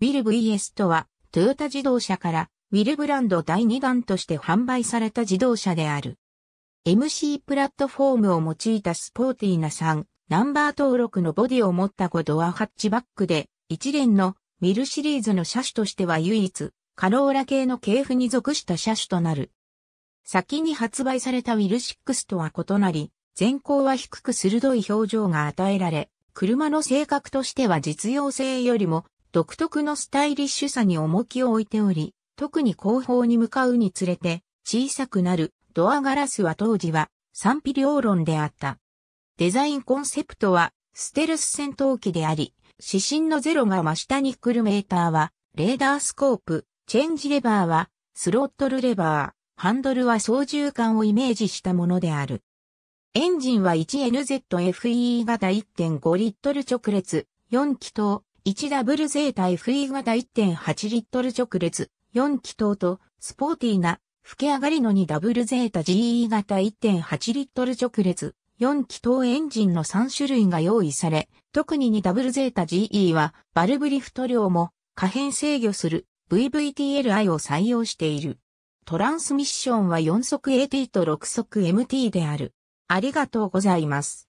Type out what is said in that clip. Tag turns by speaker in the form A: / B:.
A: ウィル VS とは、トヨタ自動車から、ウィルブランド第2弾として販売された自動車である。MC プラットフォームを用いたスポーティーな3、ナンバー登録のボディを持った5ドアハッチバックで、一連のウィルシリーズの車種としては唯一、カローラ系の系譜に属した車種となる。先に発売されたウィル6とは異なり、前行は低く鋭い表情が与えられ、車の性格としては実用性よりも独特のスタイリッシュさに重きを置いており、特に後方に向かうにつれて小さくなるドアガラスは当時は賛否両論であった。デザインコンセプトはステルス戦闘機であり、指針のゼロが真下に来るメーターはレーダースコープ、チェンジレバーはスロットルレバー、ハンドルは操縦桿をイメージしたものである。エンジンは 1NZFE 型1.5リットル直列、4気筒、1ダブルゼータ FE 型1.8リットル直列4気筒とスポーティーな吹き上がりの2ダブルゼータ GE 型1.8リットル直列4気筒エンジンの3種類が用意され、特に2ダブルゼータ GE はバルブリフト量も可変制御する VVTLI を採用している。トランスミッションは4速 AT と6速 MT である。ありがとうございます。